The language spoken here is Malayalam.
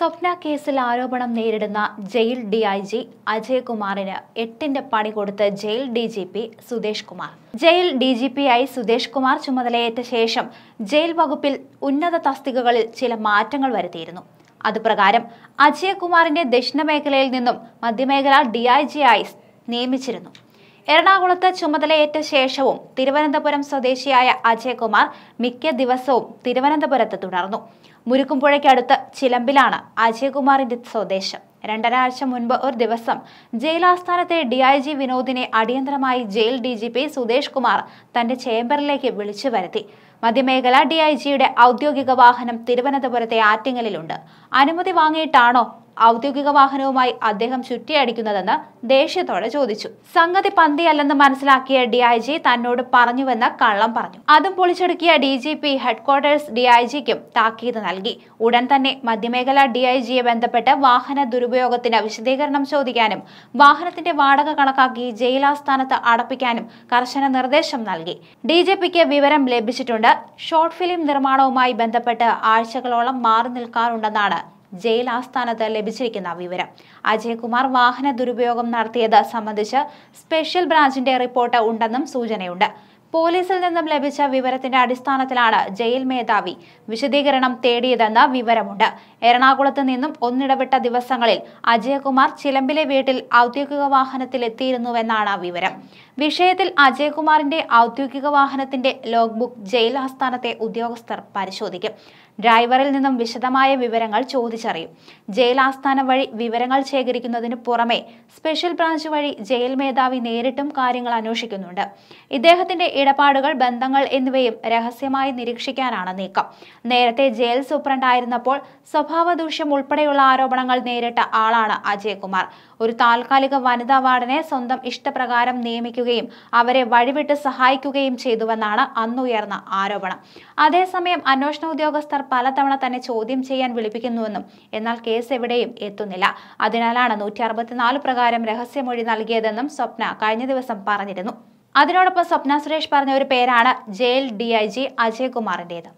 സ്വപ്ന കേസിൽ ആരോപണം നേരിടുന്ന ജയിൽ ഡി ഐ ജി അജയകുമാറിന് എട്ടിന്റെ പണി കൊടുത്ത് jail D G P Kumar jail D G P ആയി സുദേശ് കുമാർ ചുമതലയേറ്റ ശേഷം ജയിൽ വകുപ്പിൽ ഉന്നത തസ്തികകളിൽ ചില മാറ്റങ്ങൾ വരുത്തിയിരുന്നു അതുപ്രകാരം അജയകുമാറിന്റെ ദക്ഷിണ മേഖലയിൽ നിന്നും മധ്യമേഖല ഡി ഐ ജി ആയി നിയമിച്ചിരുന്നു എറണാകുളത്ത് ചുമതലയേറ്റ ശേഷവും തിരുവനന്തപുരം സ്വദേശിയായ അജയ്കുമാർ മിക്ക ദിവസവും തിരുവനന്തപുരത്ത് തുടർന്നു മുരുക്കുംപുഴയ്ക്കടുത്ത് ചിലമ്പിലാണ് അജയ്കുമാറിന്റെ സ്വദേശം രണ്ടരാഴ്ച മുൻപ് ഒരു ദിവസം ജയിൽ ആസ്ഥാനത്തെ ഡി ഐ ജി വിനോദിനെ അടിയന്തരമായി jail D G P Sudesh Kumar തന്റെ ചേംബറിലേക്ക് വിളിച്ചു വരുത്തി മധ്യമേഖല ഡി ഐ ജിയുടെ ഔദ്യോഗിക വാഹനം തിരുവനന്തപുരത്തെ ആറ്റിങ്ങലിലുണ്ട് അനുമതി വാങ്ങിയിട്ടാണോ ഔദ്യോഗിക വാഹനവുമായി അദ്ദേഹം ചുറ്റിയടിക്കുന്നതെന്ന് ദേഷ്യത്തോടെ ചോദിച്ചു സംഗതി പന്തിയല്ലെന്ന് മനസ്സിലാക്കിയ ഡി ഐ ജി തന്നോട് പറഞ്ഞുവെന്ന് കള്ളം പറഞ്ഞു അതും പൊളിച്ചടുക്കിയ D G P headquarters D I ജിക്കും താക്കീത് നൽകി ഉടൻ തന്നെ മധ്യമേഖല ഡി ഐ ജിയെ ബന്ധപ്പെട്ട് വാഹന ദുരുപയോഗത്തിന് വിശദീകരണം ചോദിക്കാനും വാഹനത്തിന്റെ വാടക കണക്കാക്കി ജയിലാസ്ഥാനത്ത് അടപ്പിക്കാനും കർശന നിർദ്ദേശം നൽകി ഡി ജി പിക്ക് വിവരം ലഭിച്ചിട്ടുണ്ട് ഷോർട്ട് ഫിലിം നിർമ്മാണവുമായി ബന്ധപ്പെട്ട് ആഴ്ചകളോളം മാറി നിൽക്കാറുണ്ടെന്നാണ് ജയിൽ ആസ്ഥാനത്ത് ലഭിച്ചിരിക്കുന്ന വിവരം അജയ്കുമാർ വാഹന ദുരുപയോഗം നടത്തിയത് സംബന്ധിച്ച് സ്പെഷ്യൽ ബ്രാഞ്ചിന്റെ റിപ്പോർട്ട് ഉണ്ടെന്നും സൂചനയുണ്ട് പോലീസിൽ നിന്നും ലഭിച്ച വിവരത്തിന്റെ അടിസ്ഥാനത്തിലാണ് ജയിൽ മേധാവി വിശദീകരണം തേടിയതെന്ന് വിവരമുണ്ട് എറണാകുളത്ത് നിന്നും ഒന്നിടവിട്ട ദിവസങ്ങളിൽ അജയകുമാർ ചിലമ്പിലെ വീട്ടിൽ ഔദ്യോഗിക വാഹനത്തിൽ എത്തിയിരുന്നുവെന്നാണ് വിവരം വിഷയത്തിൽ അജയകുമാറിന്റെ ഔദ്യോഗിക വാഹനത്തിന്റെ ലോഗ് ബുക്ക് ജയിൽ ആസ്ഥാനത്തെ ഉദ്യോഗസ്ഥർ പരിശോധിക്കും ഡ്രൈവറിൽ നിന്നും വിശദമായ വിവരങ്ങൾ ചോദിച്ചറിയും ജയിൽ ആസ്ഥാനം വഴി വിവരങ്ങൾ ശേഖരിക്കുന്നതിന് പുറമെ സ്പെഷ്യൽ ബ്രാഞ്ച് വഴി ജയിൽ മേധാവി നേരിട്ടും കാര്യങ്ങൾ അന്വേഷിക്കുന്നുണ്ട് ഇദ്ദേഹത്തിന്റെ ഇടപാടുകൾ ബന്ധങ്ങൾ എന്നിവയും രഹസ്യമായി നിരീക്ഷിക്കാനാണ് നീക്കം നേരത്തെ ജയിൽ സൂപ്രണ്ടായിരുന്നപ്പോൾ സ്വഭാവ ദൂഷ്യം ഉൾപ്പെടെയുള്ള ആരോപണങ്ങൾ നേരിട്ട ആളാണ് അജയ്കുമാർ ഒരു താൽക്കാലിക വനിതാ വാർഡിനെ സ്വന്തം ഇഷ്ടപ്രകാരം നിയമിക്കുകയും അവരെ വഴിവിട്ട് സഹായിക്കുകയും ചെയ്തുവെന്നാണ് അന്നുയർന്ന ആരോപണം അതേസമയം അന്വേഷണ ഉദ്യോഗസ്ഥർ പലതവണ തന്നെ ചോദ്യം ചെയ്യാൻ വിളിപ്പിക്കുന്നുവെന്നും എന്നാൽ കേസ് എവിടെയും എത്തുന്നില്ല അതിനാലാണ് നൂറ്റി അറുപത്തിനാല് പ്രകാരം രഹസ്യമൊഴി നൽകിയതെന്നും സ്വപ്ന കഴിഞ്ഞ ദിവസം പറഞ്ഞിരുന്നു അതിനോടൊപ്പം സ്വപ്ന സുരേഷ് പറഞ്ഞ ഒരു പേരാണ് ജയിൽ ഡി ഐ ജി അജയകുമാറിൻ്റേത്